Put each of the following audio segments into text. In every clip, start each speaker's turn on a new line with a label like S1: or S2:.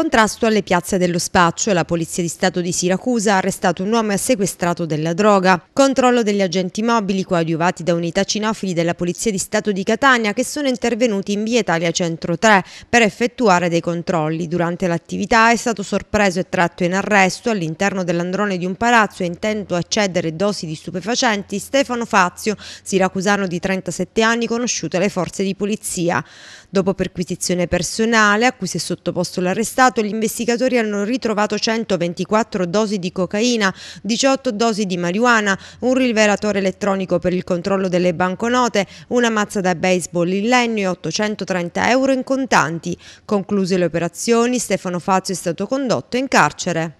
S1: contrasto alle piazze dello spaccio, la Polizia di Stato di Siracusa ha arrestato un uomo e sequestrato della droga. Controllo degli agenti mobili coadiuvati da unità cinofili della Polizia di Stato di Catania che sono intervenuti in via Italia Centro 3 per effettuare dei controlli. Durante l'attività è stato sorpreso e tratto in arresto all'interno dell'androne di un palazzo e intento a cedere dosi di stupefacenti Stefano Fazio, siracusano di 37 anni conosciuto alle forze di polizia. Dopo perquisizione personale a cui si è sottoposto l'arrestato passato gli investigatori hanno ritrovato 124 dosi di cocaina, 18 dosi di marijuana, un rivelatore elettronico per il controllo delle banconote, una mazza da baseball in legno e 830 euro in contanti. Concluse le operazioni, Stefano Fazio è stato condotto in carcere.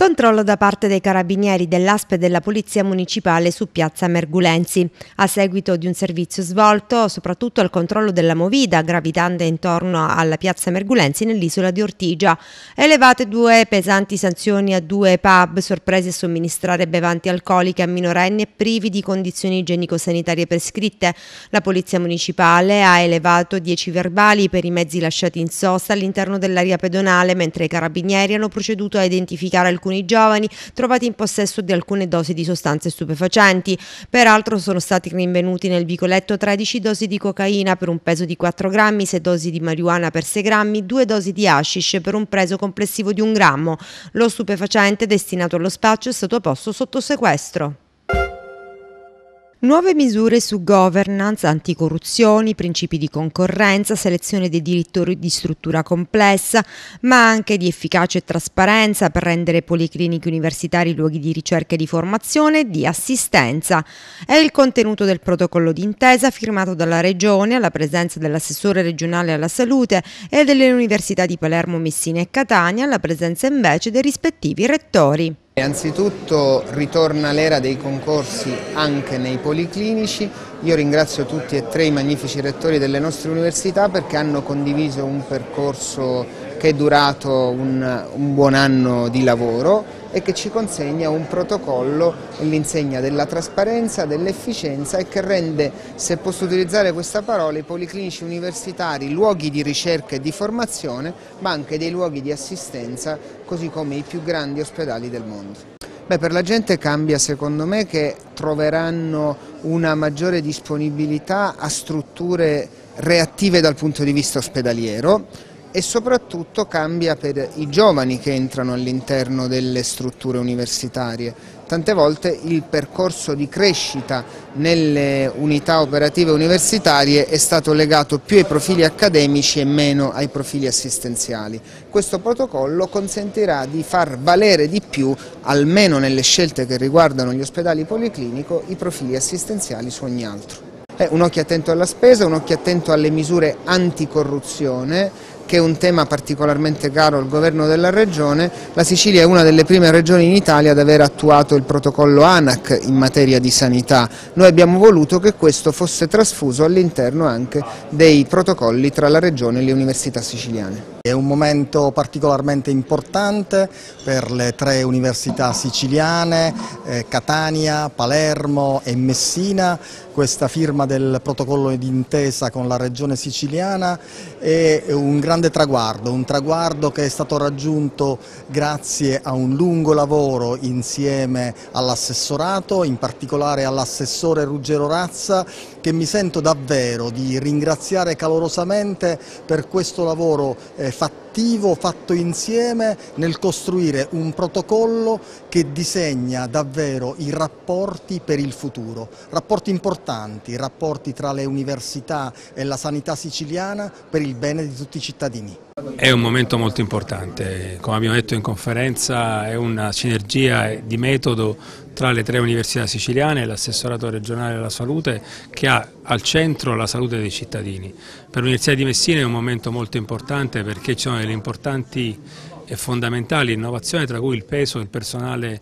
S1: Controllo da parte dei carabinieri dell'ASP e della Polizia Municipale su Piazza Mergulenzi. A seguito di un servizio svolto, soprattutto al controllo della Movida, gravitante intorno alla Piazza Mergulenzi nell'isola di Ortigia. Elevate due pesanti sanzioni a due pub sorpresi a somministrare bevanti alcoliche a minorenni e privi di condizioni igienico-sanitarie prescritte. La Polizia Municipale ha elevato 10 verbali per i mezzi lasciati in sosta all'interno dell'area pedonale, mentre i carabinieri hanno proceduto a identificare alcuni alcuni giovani trovati in possesso di alcune dosi di sostanze stupefacenti. Peraltro sono stati rinvenuti nel vicoletto 13 dosi di cocaina per un peso di 4 grammi, 6 dosi di marijuana per 6 grammi, 2 dosi di hashish per un peso complessivo di 1 grammo. Lo stupefacente destinato allo spaccio è stato posto sotto sequestro. Nuove misure su governance, anticorruzioni, principi di concorrenza, selezione dei direttori di struttura complessa, ma anche di efficacia e trasparenza per rendere policliniche universitari luoghi di ricerca e di formazione e di assistenza. È il contenuto del protocollo d'intesa firmato dalla Regione alla presenza dell'assessore regionale alla salute e delle università di Palermo, Messina e Catania alla presenza invece dei rispettivi rettori. Innanzitutto ritorna l'era dei concorsi
S2: anche nei policlinici, io ringrazio tutti e tre i magnifici rettori delle nostre università perché hanno condiviso un percorso che è durato un, un buon anno di lavoro e che ci consegna un protocollo all'insegna della trasparenza, dell'efficienza e che rende, se posso utilizzare questa parola, i policlinici universitari luoghi di ricerca e di formazione, ma anche dei luoghi di assistenza, così come i più grandi ospedali del mondo. Beh, per la gente cambia secondo me che troveranno una maggiore disponibilità a strutture reattive dal punto di vista ospedaliero, e soprattutto cambia per i giovani che entrano all'interno delle strutture universitarie. Tante volte il percorso di crescita nelle unità operative universitarie è stato legato più ai profili accademici e meno ai profili assistenziali. Questo protocollo consentirà di far valere di più, almeno nelle scelte che riguardano gli ospedali policlinico, i profili assistenziali su ogni altro. Eh, un occhio attento alla spesa, un occhio attento alle misure anticorruzione, che è un tema particolarmente caro al governo della regione, la Sicilia è una delle prime regioni in Italia ad aver attuato il protocollo ANAC in materia di sanità. Noi abbiamo voluto che questo fosse trasfuso all'interno anche dei protocolli tra la regione e le università siciliane. È un momento particolarmente importante per le tre università siciliane, eh, Catania, Palermo e Messina, questa firma del protocollo d'intesa con la regione siciliana è un grande traguardo, un traguardo che è stato raggiunto grazie a un lungo lavoro insieme all'assessorato, in particolare all'assessore Ruggero Razza che mi sento davvero di ringraziare calorosamente per questo lavoro eh, fattivo, fatto insieme nel costruire un protocollo che disegna davvero i rapporti per il futuro, rapporti importanti, rapporti tra le università e la sanità siciliana per il bene di tutti i cittadini. È un momento molto importante, come abbiamo detto in conferenza è una sinergia di metodo tra le tre università siciliane e l'assessorato regionale della salute che ha al centro la salute dei cittadini. Per l'Università di Messina è un momento molto importante perché ci sono delle importanti e fondamentali innovazioni tra cui il peso del personale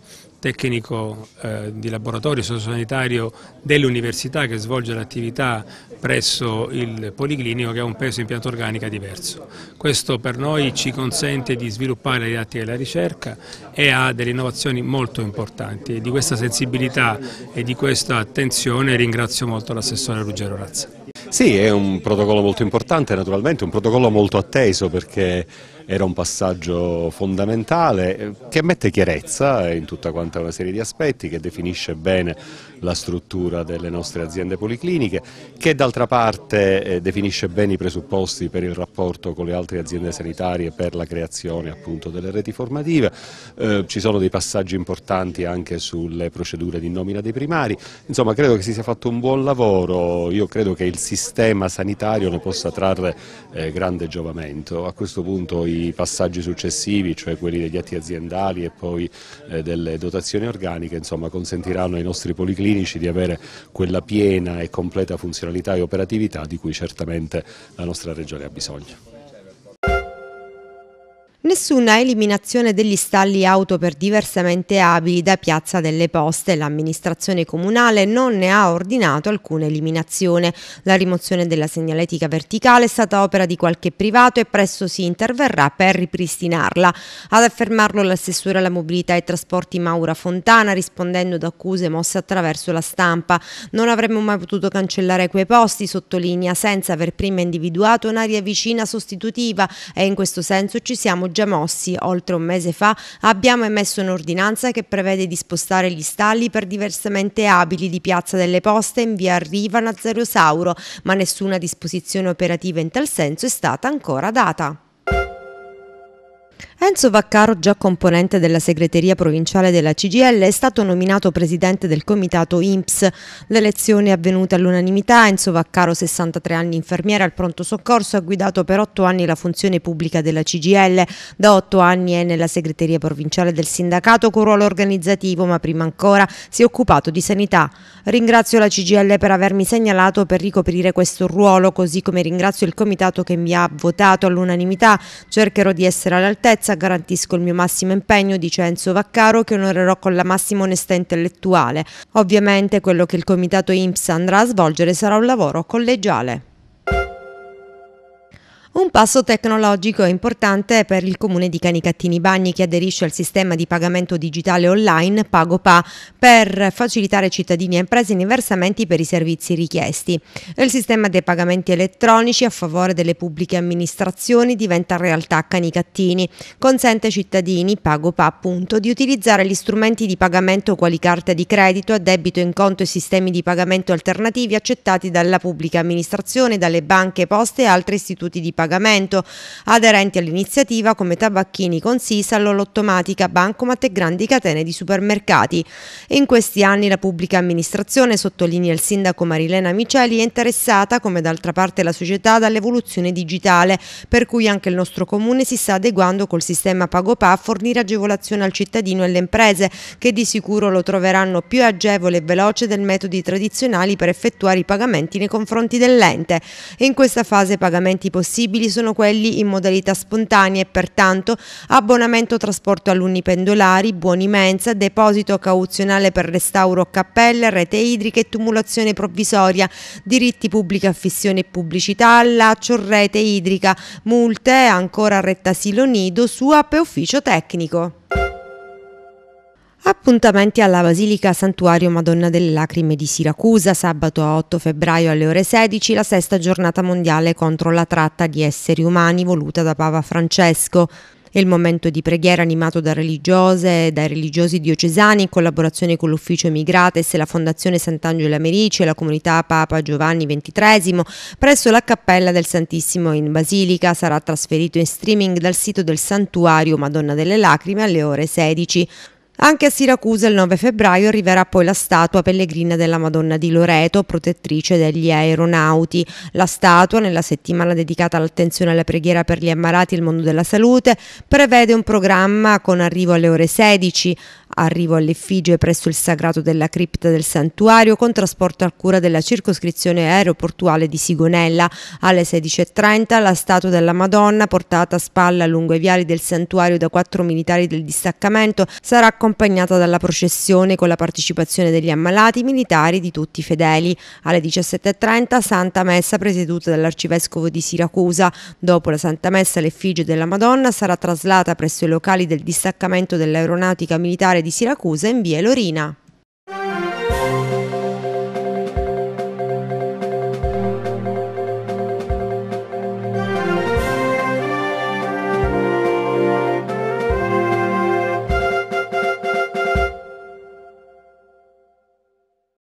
S2: tecnico eh, di laboratorio sociosanitario dell'università che svolge l'attività presso il Policlinico che ha un peso in pianta organica diverso. Questo per noi ci consente di sviluppare la didattica della ricerca e ha delle innovazioni molto importanti e di questa sensibilità e di questa attenzione ringrazio molto l'assessore Ruggero Razza. Sì, è un protocollo molto importante naturalmente, un protocollo molto atteso perché era un passaggio fondamentale eh, che mette chiarezza in tutta quanta una serie di aspetti, che definisce bene la struttura delle nostre aziende policliniche, che d'altra parte eh, definisce bene i presupposti per il rapporto con le altre aziende sanitarie per la creazione appunto delle reti formative, eh, ci sono dei passaggi importanti anche sulle procedure di nomina dei primari, insomma credo che si sia fatto un buon lavoro, io credo che il sistema sanitario ne possa trarre eh, grande giovamento, a questo punto i passaggi successivi, cioè quelli degli atti aziendali e poi eh, delle dotazioni organiche, insomma consentiranno ai nostri policlinici di avere quella piena e completa funzionalità e operatività di cui certamente la nostra Regione ha bisogno.
S1: Nessuna eliminazione degli stalli auto per diversamente abili da Piazza delle Poste. L'amministrazione comunale non ne ha ordinato alcuna eliminazione. La rimozione della segnaletica verticale è stata opera di qualche privato e presto si interverrà per ripristinarla. Ad affermarlo l'assessore alla mobilità e trasporti Maura Fontana rispondendo ad accuse mosse attraverso la stampa. Non avremmo mai potuto cancellare quei posti, sottolinea, senza aver prima individuato un'area vicina sostitutiva e in questo senso ci siamo mossi oltre un mese fa, abbiamo emesso un'ordinanza che prevede di spostare gli stalli per diversamente abili di Piazza delle Poste in via Riva Nazario Sauro, ma nessuna disposizione operativa in tal senso è stata ancora data. Enzo Vaccaro, già componente della segreteria provinciale della CGL, è stato nominato presidente del comitato IMPS. L'elezione è avvenuta all'unanimità. Enzo Vaccaro, 63 anni infermiere al pronto soccorso, ha guidato per 8 anni la funzione pubblica della CGL. Da 8 anni è nella segreteria provinciale del sindacato con ruolo organizzativo, ma prima ancora si è occupato di sanità. Ringrazio la CGL per avermi segnalato per ricoprire questo ruolo, così come ringrazio il comitato che mi ha votato all'unanimità. Cercherò di essere all'altezza sicurezza garantisco il mio massimo impegno, dice Enzo Vaccaro, che onorerò con la massima onestà intellettuale. Ovviamente quello che il comitato IMSS andrà a svolgere sarà un lavoro collegiale. Un passo tecnologico importante per il comune di Canicattini Bagni che aderisce al sistema di pagamento digitale online PagoPA per facilitare cittadini e imprese in versamenti per i servizi richiesti. Il sistema dei pagamenti elettronici a favore delle pubbliche amministrazioni diventa realtà a Canicattini. Consente ai cittadini PagoPA appunto di utilizzare gli strumenti di pagamento quali carte di credito, a debito in conto e sistemi di pagamento alternativi accettati dalla pubblica amministrazione, dalle banche, poste e altri istituti di pagamento pagamento, aderenti all'iniziativa come tabacchini con Sisal, Lottomatica, Bancomat e grandi catene di supermercati. In questi anni la pubblica amministrazione, sottolinea il sindaco Marilena Miceli, è interessata, come d'altra parte la società, dall'evoluzione digitale, per cui anche il nostro comune si sta adeguando col sistema PagoPA a fornire agevolazione al cittadino e alle imprese, che di sicuro lo troveranno più agevole e veloce del metodi tradizionali per effettuare i pagamenti nei confronti dell'ente. In questa fase i pagamenti possibili disponibili sono quelli in modalità spontanea e pertanto abbonamento trasporto alunni pendolari, buoni mensa, deposito cauzionale per restauro cappelle, rete idrica e tumulazione provvisoria, diritti pubblici a fissione e pubblicità, laccio rete idrica, multe, ancora retta asilo nido, SUAP e ufficio tecnico. Appuntamenti alla Basilica Santuario Madonna delle Lacrime di Siracusa, sabato 8 febbraio alle ore 16, la sesta giornata mondiale contro la tratta di esseri umani voluta da Papa Francesco. il momento di preghiera animato da religiose e dai religiosi diocesani in collaborazione con l'Ufficio Emigrates e la Fondazione Sant'Angela Merici e la comunità Papa Giovanni XXIII presso la Cappella del Santissimo in Basilica. Sarà trasferito in streaming dal sito del Santuario Madonna delle Lacrime alle ore 16. Anche a Siracusa il 9 febbraio arriverà poi la statua pellegrina della Madonna di Loreto, protettrice degli aeronauti. La statua, nella settimana dedicata all'attenzione alla preghiera per gli ammalati e il mondo della salute, prevede un programma con arrivo alle ore 16, arrivo all'effigie presso il sagrato della cripta del santuario con trasporto a cura della circoscrizione aeroportuale di Sigonella. Alle 16.30 la statua della Madonna, portata a spalla lungo i viali del santuario da quattro militari del distaccamento, sarà accompagnata accompagnata dalla processione con la partecipazione degli ammalati militari di tutti i fedeli. Alle 17.30 Santa Messa presieduta dall'arcivescovo di Siracusa. Dopo la Santa Messa l'effigie della Madonna sarà traslata presso i locali del distaccamento dell'aeronautica militare di Siracusa in via Lorina.